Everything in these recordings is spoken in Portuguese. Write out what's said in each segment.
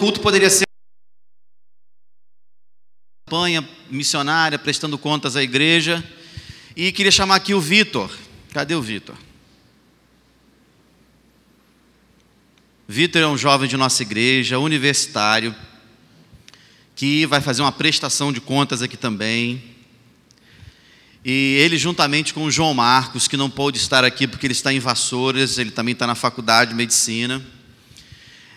culto poderia ser campanha missionária, prestando contas à igreja. E queria chamar aqui o Vitor. Cadê o Vitor? Vitor é um jovem de nossa igreja, universitário, que vai fazer uma prestação de contas aqui também. E ele, juntamente com o João Marcos, que não pôde estar aqui porque ele está em Vassouras, ele também está na faculdade de medicina.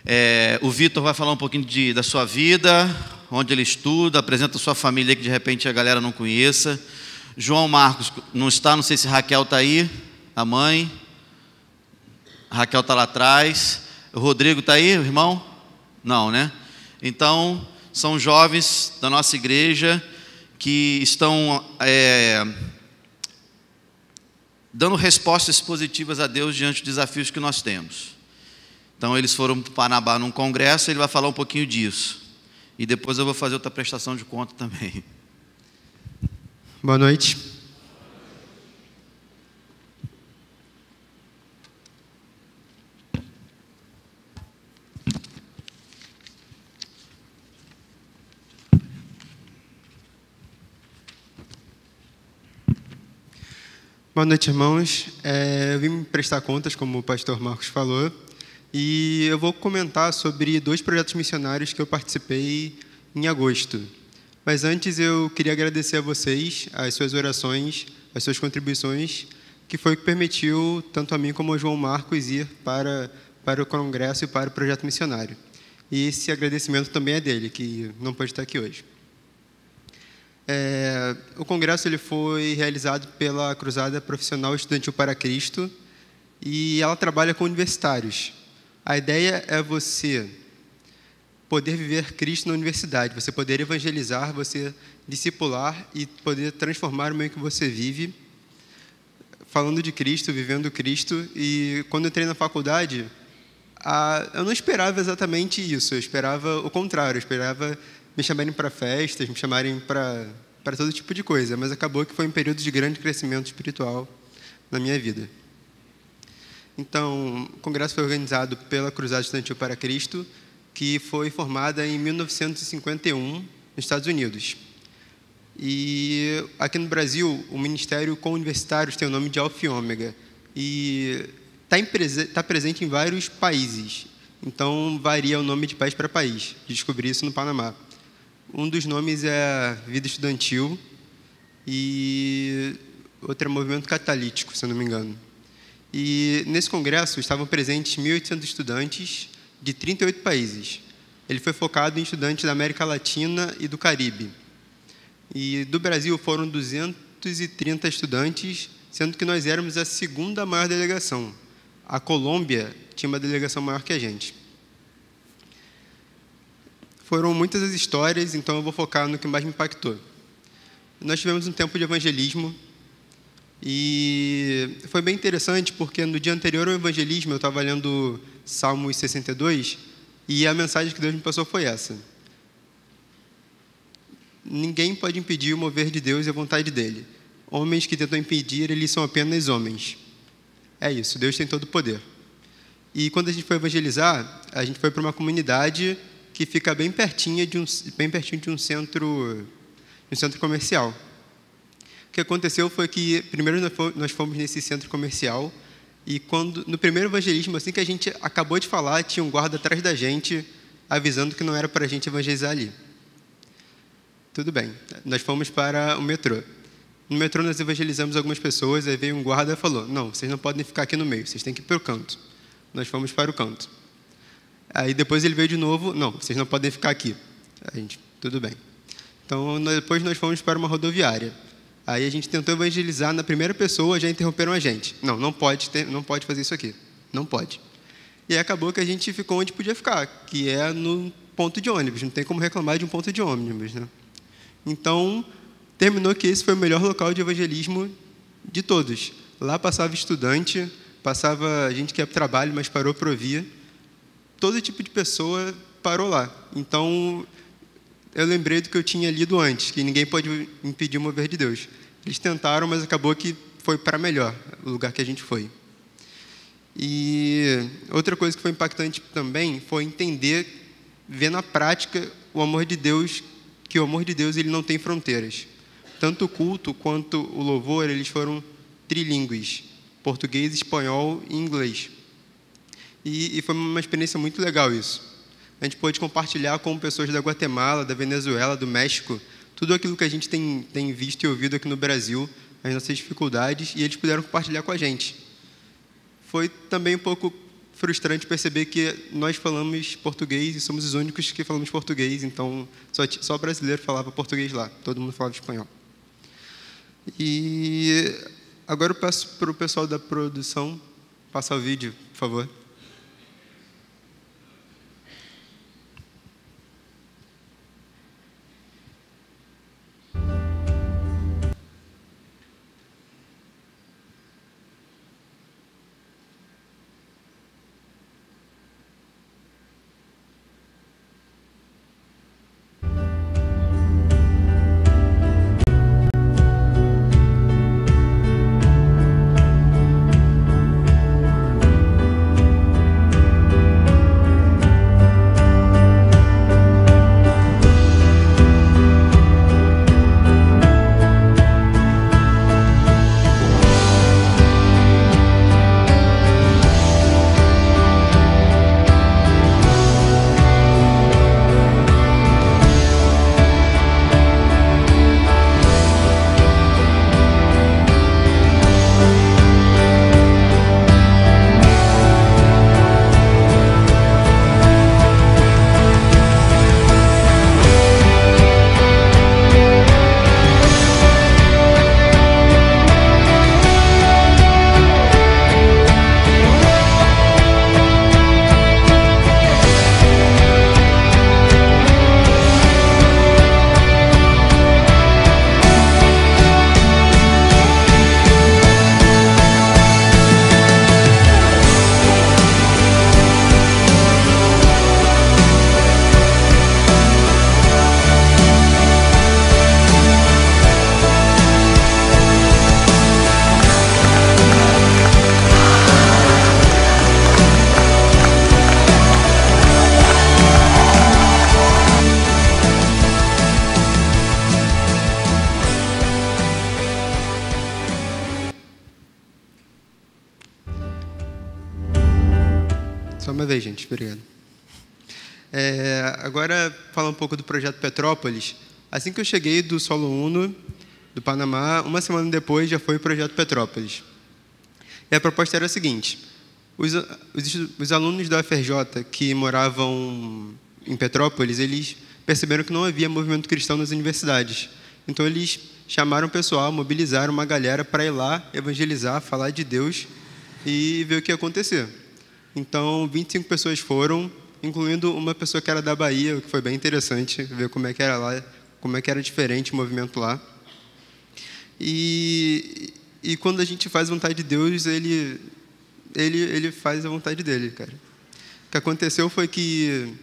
É, o Vitor vai falar um pouquinho de, da sua vida, onde ele estuda, apresenta sua família que de repente a galera não conheça. João Marcos não está, não sei se Raquel está aí, a mãe. Raquel está lá atrás. O Rodrigo está aí, irmão? Não, né? Então, são jovens da nossa igreja que estão é, dando respostas positivas a Deus diante dos desafios que nós temos. Então eles foram para Panabá num congresso, ele vai falar um pouquinho disso. E depois eu vou fazer outra prestação de conta também. Boa noite. Boa noite, irmãos. É, eu vim prestar contas, como o pastor Marcos falou. E eu vou comentar sobre dois projetos missionários que eu participei em agosto. Mas antes eu queria agradecer a vocês, as suas orações, as suas contribuições, que foi o que permitiu tanto a mim como ao João Marcos ir para, para o Congresso e para o projeto missionário. E esse agradecimento também é dele, que não pode estar aqui hoje. É, o congresso ele foi realizado pela Cruzada Profissional Estudantil para Cristo e ela trabalha com universitários. A ideia é você poder viver Cristo na universidade, você poder evangelizar, você discipular e poder transformar o meio que você vive, falando de Cristo, vivendo Cristo. E quando eu entrei na faculdade, a, eu não esperava exatamente isso, eu esperava o contrário, eu esperava me chamarem para festas, me chamarem para para todo tipo de coisa, mas acabou que foi um período de grande crescimento espiritual na minha vida. Então, o congresso foi organizado pela Cruzada Estudantil para Cristo, que foi formada em 1951 nos Estados Unidos. E aqui no Brasil, o Ministério com Universitários tem o nome de Alfa e Ômega. E está tá presente em vários países. Então, varia o nome de país para país. Descobri isso no Panamá. Um dos nomes é Vida Estudantil e outro é Movimento Catalítico, se eu não me engano. E nesse congresso estavam presentes 1.800 estudantes de 38 países. Ele foi focado em estudantes da América Latina e do Caribe. E do Brasil foram 230 estudantes, sendo que nós éramos a segunda maior delegação. A Colômbia tinha uma delegação maior que a gente. Foram muitas as histórias, então eu vou focar no que mais me impactou. Nós tivemos um tempo de evangelismo, e foi bem interessante porque no dia anterior ao evangelismo eu estava lendo Salmos 62 e a mensagem que Deus me passou foi essa. Ninguém pode impedir o mover de Deus e a vontade dele. Homens que tentam impedir, eles são apenas homens. É isso, Deus tem todo o poder. E quando a gente foi evangelizar, a gente foi para uma comunidade que fica bem pertinho de um, bem pertinho de um centro, de um centro comercial que aconteceu foi que primeiro nós fomos nesse centro comercial e quando no primeiro evangelismo, assim que a gente acabou de falar, tinha um guarda atrás da gente avisando que não era para a gente evangelizar ali. Tudo bem, nós fomos para o metrô. No metrô nós evangelizamos algumas pessoas, aí veio um guarda e falou: Não, vocês não podem ficar aqui no meio, vocês têm que ir para o canto. Nós fomos para o canto. Aí depois ele veio de novo: Não, vocês não podem ficar aqui. A gente, tudo bem. Então depois nós fomos para uma rodoviária. Aí a gente tentou evangelizar na primeira pessoa, já interromperam a gente. Não, não pode, ter, não pode fazer isso aqui. Não pode. E aí acabou que a gente ficou onde podia ficar, que é no ponto de ônibus. Não tem como reclamar de um ponto de ônibus, né? Então, terminou que esse foi o melhor local de evangelismo de todos. Lá passava estudante, passava gente que ia para o trabalho, mas parou para ouvir. Todo tipo de pessoa parou lá. Então, eu lembrei do que eu tinha lido antes, que ninguém pode impedir o mover de Deus. Eles tentaram, mas acabou que foi para melhor o lugar que a gente foi. E outra coisa que foi impactante também foi entender, ver na prática o amor de Deus, que o amor de Deus ele não tem fronteiras. Tanto o culto quanto o louvor, eles foram trilingües, português, espanhol e inglês. E, e foi uma experiência muito legal isso a gente pôde compartilhar com pessoas da Guatemala, da Venezuela, do México, tudo aquilo que a gente tem, tem visto e ouvido aqui no Brasil, as nossas dificuldades, e eles puderam compartilhar com a gente. Foi também um pouco frustrante perceber que nós falamos português e somos os únicos que falamos português, então só, só brasileiro falava português lá, todo mundo falava espanhol. E agora eu peço para o pessoal da produção passar o vídeo, por favor. É, agora, falar um pouco do projeto Petrópolis. Assim que eu cheguei do Solo Uno, do Panamá, uma semana depois já foi o projeto Petrópolis. E a proposta era a seguinte: os, os, os alunos da UFRJ que moravam em Petrópolis, eles perceberam que não havia movimento cristão nas universidades. Então eles chamaram o pessoal, mobilizaram uma galera para ir lá evangelizar, falar de Deus e ver o que ia acontecer. Então, 25 pessoas foram, incluindo uma pessoa que era da Bahia, o que foi bem interessante ver como é que era lá, como é que era diferente o movimento lá. E, e quando a gente faz a vontade de Deus, ele, ele, ele faz a vontade dele, cara. O que aconteceu foi que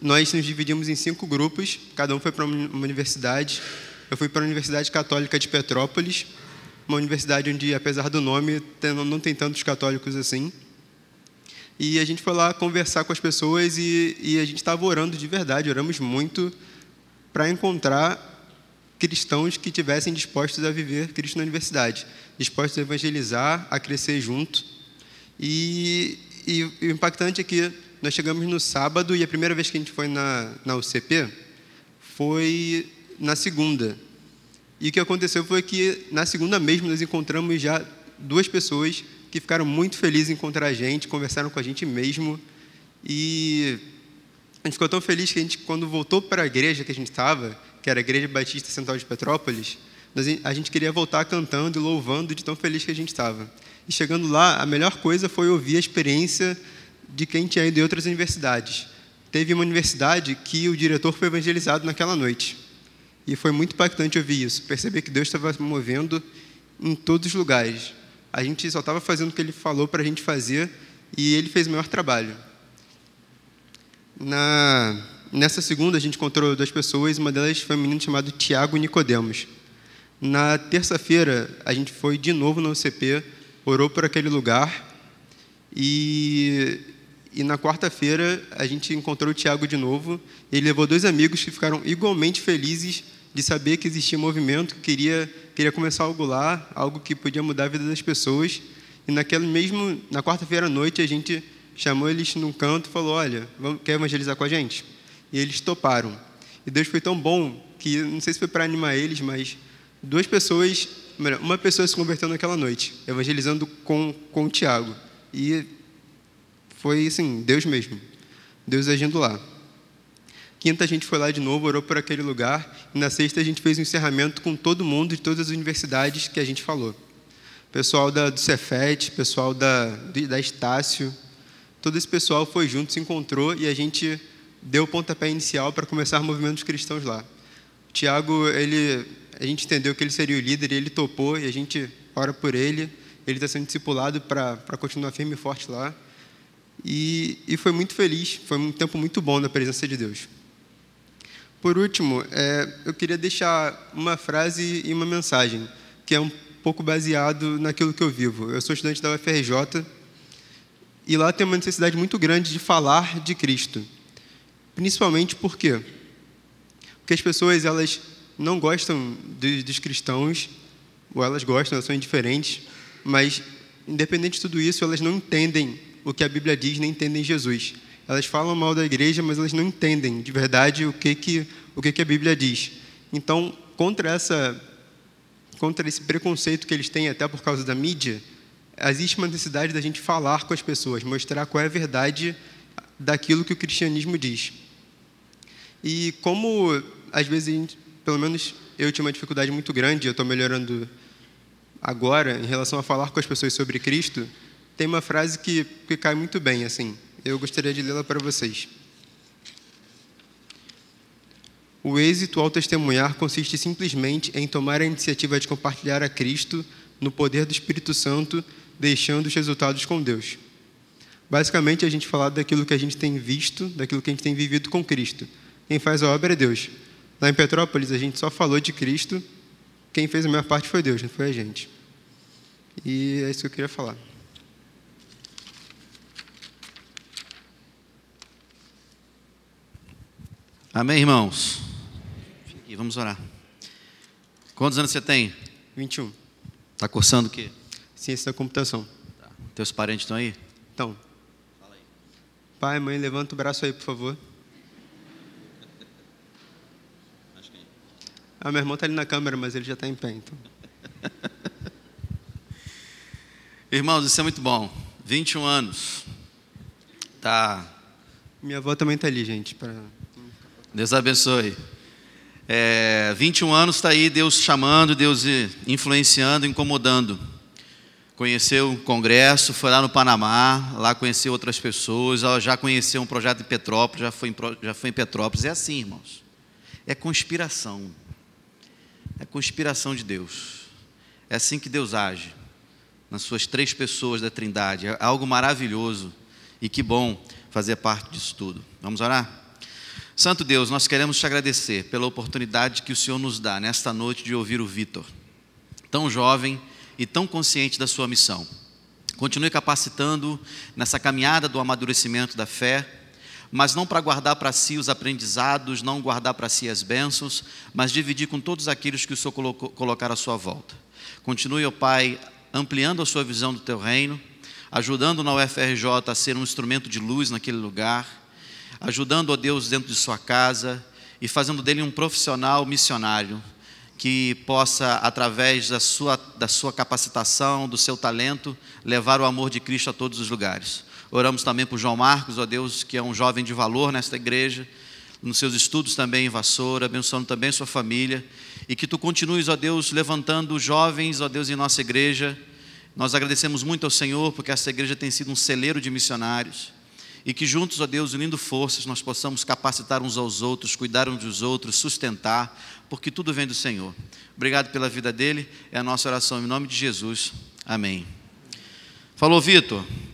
nós nos dividimos em cinco grupos, cada um foi para uma universidade. Eu fui para a Universidade Católica de Petrópolis, uma universidade onde, apesar do nome, não tem tantos católicos assim. E a gente foi lá conversar com as pessoas e, e a gente estava orando de verdade, oramos muito para encontrar cristãos que tivessem dispostos a viver Cristo na universidade, dispostos a evangelizar, a crescer junto. E, e o impactante é que nós chegamos no sábado e a primeira vez que a gente foi na, na UCP foi na segunda. E o que aconteceu foi que na segunda mesmo nós encontramos já duas pessoas que ficaram muito felizes em encontrar a gente, conversaram com a gente mesmo. E a gente ficou tão feliz que a gente, quando voltou para a igreja que a gente estava, que era a Igreja Batista Central de Petrópolis, a gente queria voltar cantando e louvando de tão feliz que a gente estava. E chegando lá, a melhor coisa foi ouvir a experiência de quem tinha ido em outras universidades. Teve uma universidade que o diretor foi evangelizado naquela noite. E foi muito impactante ouvir isso, perceber que Deus estava se movendo em todos os lugares a gente só estava fazendo o que ele falou para a gente fazer e ele fez o maior trabalho. Na, nessa segunda, a gente encontrou duas pessoas, uma delas foi um menino chamado Tiago Nicodemos. Na terça-feira, a gente foi de novo no UCP, orou por aquele lugar e, e na quarta-feira a gente encontrou o Tiago de novo. Ele levou dois amigos que ficaram igualmente felizes de saber que existia um movimento que queria, queria começar algo lá, algo que podia mudar a vida das pessoas. E naquela mesmo, na quarta-feira à noite, a gente chamou eles num canto e falou: Olha, quer evangelizar com a gente? E eles toparam. E Deus foi tão bom que, não sei se foi para animar eles, mas duas pessoas, uma pessoa se converteu naquela noite, evangelizando com, com o Tiago. E foi assim, Deus mesmo, Deus agindo lá. Quinta, a gente foi lá de novo, orou por aquele lugar. E na sexta, a gente fez um encerramento com todo mundo de todas as universidades que a gente falou. Pessoal da, do Cefet, pessoal da, da Estácio. Todo esse pessoal foi junto, se encontrou e a gente deu o pontapé inicial para começar movimentos cristãos lá. O Tiago, ele, a gente entendeu que ele seria o líder e ele topou e a gente ora por ele. Ele está sendo discipulado para continuar firme e forte lá. E, e foi muito feliz, foi um tempo muito bom na presença de Deus. Por último, é, eu queria deixar uma frase e uma mensagem, que é um pouco baseado naquilo que eu vivo. Eu sou estudante da UFRJ e lá tem uma necessidade muito grande de falar de Cristo. Principalmente por quê? Porque as pessoas elas não gostam de, dos cristãos, ou elas gostam, elas são indiferentes, mas, independente de tudo isso, elas não entendem o que a Bíblia diz, nem entendem Jesus elas falam mal da igreja, mas elas não entendem de verdade o que, que, o que, que a Bíblia diz. Então, contra, essa, contra esse preconceito que eles têm, até por causa da mídia, existe uma necessidade da gente falar com as pessoas, mostrar qual é a verdade daquilo que o cristianismo diz. E como, às vezes, gente, pelo menos eu tinha uma dificuldade muito grande, eu estou melhorando agora, em relação a falar com as pessoas sobre Cristo, tem uma frase que, que cai muito bem, assim. Eu gostaria de lê-la para vocês. O êxito ao testemunhar consiste simplesmente em tomar a iniciativa de compartilhar a Cristo no poder do Espírito Santo, deixando os resultados com Deus. Basicamente, a gente fala daquilo que a gente tem visto, daquilo que a gente tem vivido com Cristo. Quem faz a obra é Deus. Lá em Petrópolis, a gente só falou de Cristo, quem fez a maior parte foi Deus, não foi a gente. E é isso que eu queria falar. Amém, irmãos? Aqui, vamos orar. Quantos anos você tem? 21. Está cursando o quê? Ciência da computação. Tá. Teus parentes estão aí? Então. Pai, mãe, levanta o braço aí, por favor. Acho que é. Ah, meu irmão está ali na câmera, mas ele já está em pé, então. Irmãos, isso é muito bom. 21 anos. Tá. Minha avó também está ali, gente, para Deus abençoe. É, 21 anos está aí, Deus chamando, Deus influenciando, incomodando. Conheceu o Congresso, foi lá no Panamá, lá conheceu outras pessoas, já conheceu um projeto em Petrópolis, já foi em, já foi em Petrópolis. É assim, irmãos. É conspiração. É conspiração de Deus. É assim que Deus age nas suas três pessoas da Trindade. É algo maravilhoso e que bom fazer parte disso tudo. Vamos orar? Santo Deus, nós queremos te agradecer pela oportunidade que o Senhor nos dá nesta noite de ouvir o Vitor, tão jovem e tão consciente da sua missão. Continue capacitando nessa caminhada do amadurecimento da fé, mas não para guardar para si os aprendizados, não guardar para si as bênçãos, mas dividir com todos aqueles que o Senhor colocou, colocar à sua volta. Continue, ó Pai, ampliando a sua visão do teu reino, ajudando na UFRJ a ser um instrumento de luz naquele lugar ajudando a Deus dentro de sua casa e fazendo dele um profissional missionário que possa, através da sua, da sua capacitação, do seu talento, levar o amor de Cristo a todos os lugares. Oramos também por João Marcos, ó Deus, que é um jovem de valor nesta igreja, nos seus estudos também em Vassoura, abençoando também sua família, e que tu continues, ó Deus, levantando jovens, ó Deus, em nossa igreja. Nós agradecemos muito ao Senhor, porque essa igreja tem sido um celeiro de missionários e que juntos, ó Deus, unindo forças, nós possamos capacitar uns aos outros, cuidar uns dos outros, sustentar, porque tudo vem do Senhor. Obrigado pela vida dele, é a nossa oração em nome de Jesus. Amém. Falou, Vitor.